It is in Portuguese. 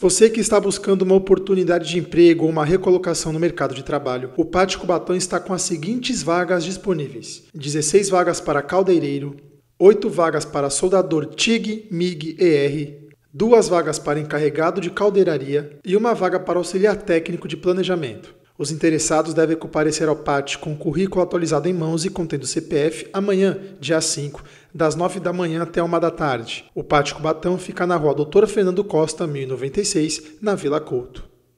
Você que está buscando uma oportunidade de emprego ou uma recolocação no mercado de trabalho, o Pátio Cubatão está com as seguintes vagas disponíveis: 16 vagas para caldeireiro, 8 vagas para soldador TIG, MIG, ER, 2 vagas para encarregado de caldeiraria e uma vaga para auxiliar técnico de planejamento. Os interessados devem comparecer ao PAT com o currículo atualizado em mãos e contendo CPF amanhã, dia 5, das 9 da manhã até 1 da tarde. O Pátio Cubatão fica na rua Doutor Fernando Costa, 1096, na Vila Couto.